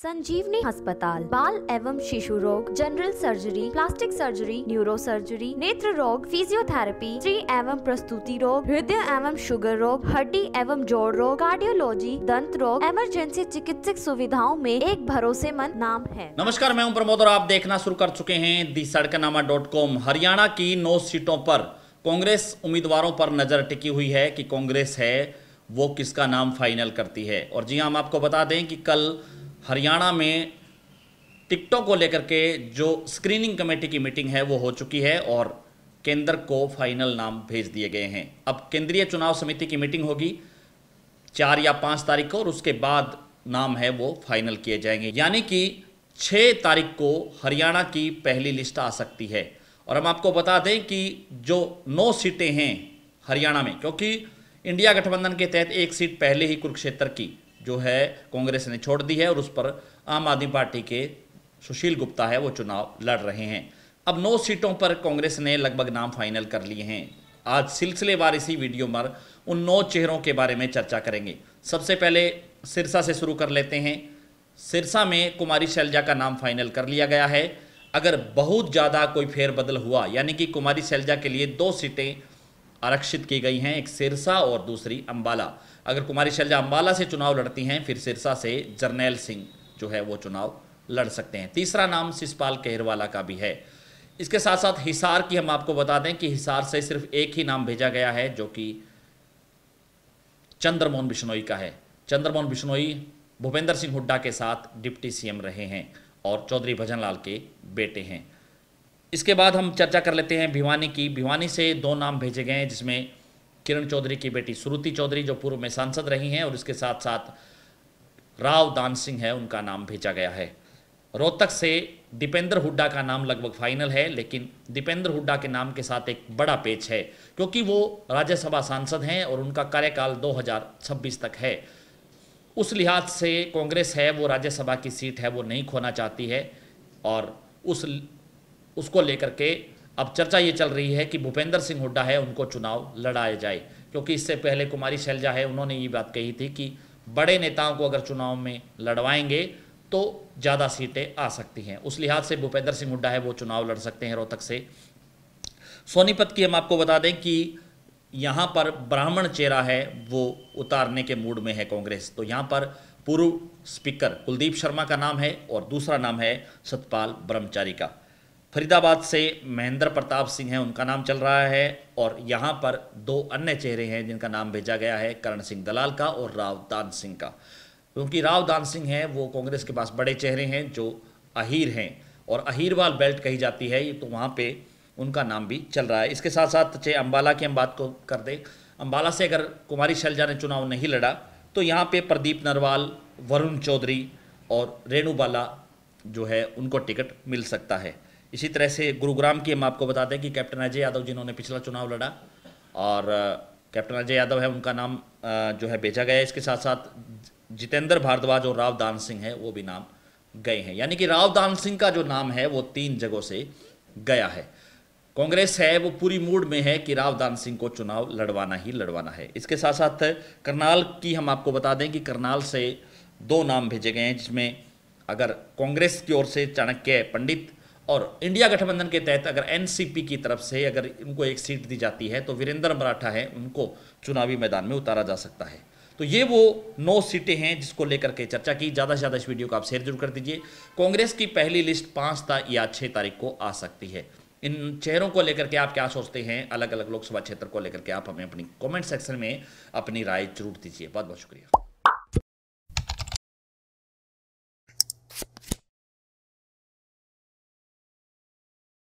संजीवनी अस्पताल बाल एवं शिशु रोग general surgery plastic surgery neuro surgery नेत्र रोग फिजियोथेरेपी स्त्री एवं प्रस्तुति रोग हृदय एवं शुगर रोग हड्डी एवं जोड़ रोग कार्डियोलॉजी दंत रोग इमरजेंसी चिकित्सक सुविधाओं में एक भरोसेमंद नाम है नमस्कार मैं हूं प्रमोद और आप देखना शुरू कर चुके हैं the Sadaknama dot com Haryana की नौ सीटों पर कांग्रेस उम्मीदवारों पर नजर टिकी हुई है की कांग्रेस है वो किसका नाम फाइनल करती है और जी हाँ, हम आपको बता दें कि कल हरियाणा में टिकटों को लेकर के जो स्क्रीनिंग कमेटी की मीटिंग है वो हो चुकी है और केंद्र को फाइनल नाम भेज दिए गए हैं अब केंद्रीय चुनाव समिति की मीटिंग होगी चार या पाँच तारीख को और उसके बाद नाम है वो फाइनल किए जाएंगे यानी कि छः तारीख को हरियाणा की पहली लिस्ट आ सकती है और हम आपको बता दें कि जो नौ सीटें हैं हरियाणा में क्योंकि इंडिया गठबंधन के तहत एक सीट पहले ही कुरुक्षेत्र की जो है कांग्रेस ने छोड़ दी है और उस पर आम आदमी पार्टी के सुशील गुप्ता है वो चुनाव लड़ रहे हैं अब नौ सीटों पर कांग्रेस ने लगभग नाम फाइनल कर लिए हैं आज सिलसिलेवार इसी वीडियो पर उन नौ चेहरों के बारे में चर्चा करेंगे सबसे पहले सिरसा से शुरू कर लेते हैं सिरसा में कुमारी शैलजा का नाम फाइनल कर लिया गया है अगर बहुत ज़्यादा कोई फेरबदल हुआ यानी कि कुमारी शैलजा के लिए दो सीटें आरक्षित की गई हैं एक सिरसा और दूसरी अम्बाला अगर कुमारी शैलजा अंबाला से चुनाव लड़ती हैं फिर सिरसा से जर्नैल सिंह जो है वो चुनाव लड़ सकते हैं तीसरा नाम सिसपाल केहरवाला का भी है इसके साथ साथ हिसार की हम आपको बता दें कि हिसार से सिर्फ एक ही नाम भेजा गया है जो कि चंद्रमोहन बिश्नोई का है चंद्रमोहन बिश्नोई भूपेंद्र सिंह हुड्डा के साथ डिप्टी सीएम रहे हैं और चौधरी भजन लाल के बेटे हैं इसके बाद हम चर्चा कर लेते हैं भिवानी की भिवानी से दो नाम भेजे गए हैं जिसमें किरण चौधरी की बेटी श्रुति चौधरी जो पूर्व में सांसद रही हैं और इसके साथ साथ राव दान सिंह है उनका नाम भेजा गया है रोहतक से दीपेंद्र हुड्डा का नाम लगभग फाइनल है लेकिन दीपेंद्र हुड्डा के नाम के साथ एक बड़ा पेच है क्योंकि वो राज्यसभा सांसद हैं और उनका कार्यकाल 2026 तक है उस लिहाज से कांग्रेस है वो राज्यसभा की सीट है वो नहीं खोना चाहती है और उस उसको लेकर के अब चर्चा ये चल रही है कि भूपेंद्र सिंह हुड्डा है उनको चुनाव लड़ाया जाए क्योंकि इससे पहले कुमारी शैलजा है उन्होंने ये बात कही थी कि बड़े नेताओं को अगर चुनाव में लड़वाएंगे तो ज़्यादा सीटें आ सकती हैं उस लिहाज से भूपेंद्र सिंह हुड्डा है वो चुनाव लड़ सकते हैं रोहतक से सोनीपत की हम आपको बता दें कि यहाँ पर ब्राह्मण चेहरा है वो उतारने के मूड में है कांग्रेस तो यहाँ पर पूर्व स्पीकर कुलदीप शर्मा का नाम है और दूसरा नाम है सतपाल ब्रह्मचारी का फरीदाबाद से महेंद्र प्रताप सिंह हैं उनका नाम चल रहा है और यहाँ पर दो अन्य चेहरे हैं जिनका नाम भेजा गया है करण सिंह दलाल का और राव दान सिंह का क्योंकि राव दान सिंह हैं वो कांग्रेस के पास बड़े चेहरे हैं जो अहीर हैं और अहीरवाल बेल्ट कही जाती है तो वहाँ पर उनका नाम भी चल रहा है इसके साथ साथ चाहे अम्बाला की हम बात को कर दें अम्बाला से अगर कुमारी शैलजा ने चुनाव नहीं लड़ा तो यहाँ पे प्रदीप नरवाल वरुण चौधरी और रेणुबाला जो है उनको टिकट मिल सकता है इसी तरह से गुरुग्राम की हम आपको बताते हैं कि कैप्टन अजय यादव जिन्होंने पिछला चुनाव लड़ा और कैप्टन अजय यादव है उनका नाम जो है भेजा गया है इसके साथ साथ जितेंद्र भारद्वाज और राव दान सिंह है वो भी नाम गए हैं यानी कि राव दान सिंह का जो नाम है वो तीन जगहों से गया है कांग्रेस है वो पूरी मूड में है कि राव दान सिंह को चुनाव लड़वाना ही लड़वाना है इसके साथ साथ करनाल की हम आपको बता दें कि करनाल से दो नाम भेजे गए हैं जिसमें अगर कांग्रेस की ओर से चाणक्य पंडित और इंडिया गठबंधन के तहत अगर एनसीपी की तरफ से अगर उनको एक सीट दी जाती है तो वीरेंद्र मराठा है उनको चुनावी मैदान में उतारा जा सकता है तो ये वो नौ सीटें हैं जिसको लेकर के चर्चा की ज़्यादा से ज़्यादा इस वीडियो को आप शेयर जरूर कर दीजिए कांग्रेस की पहली लिस्ट पाँच या छः तारीख को आ सकती है इन चेहरों को लेकर के आप क्या सोचते हैं अलग अलग लोकसभा क्षेत्र को लेकर के आप हमें अपनी कमेंट सेक्शन में अपनी राय जरूर दीजिए बहुत बहुत शुक्रिया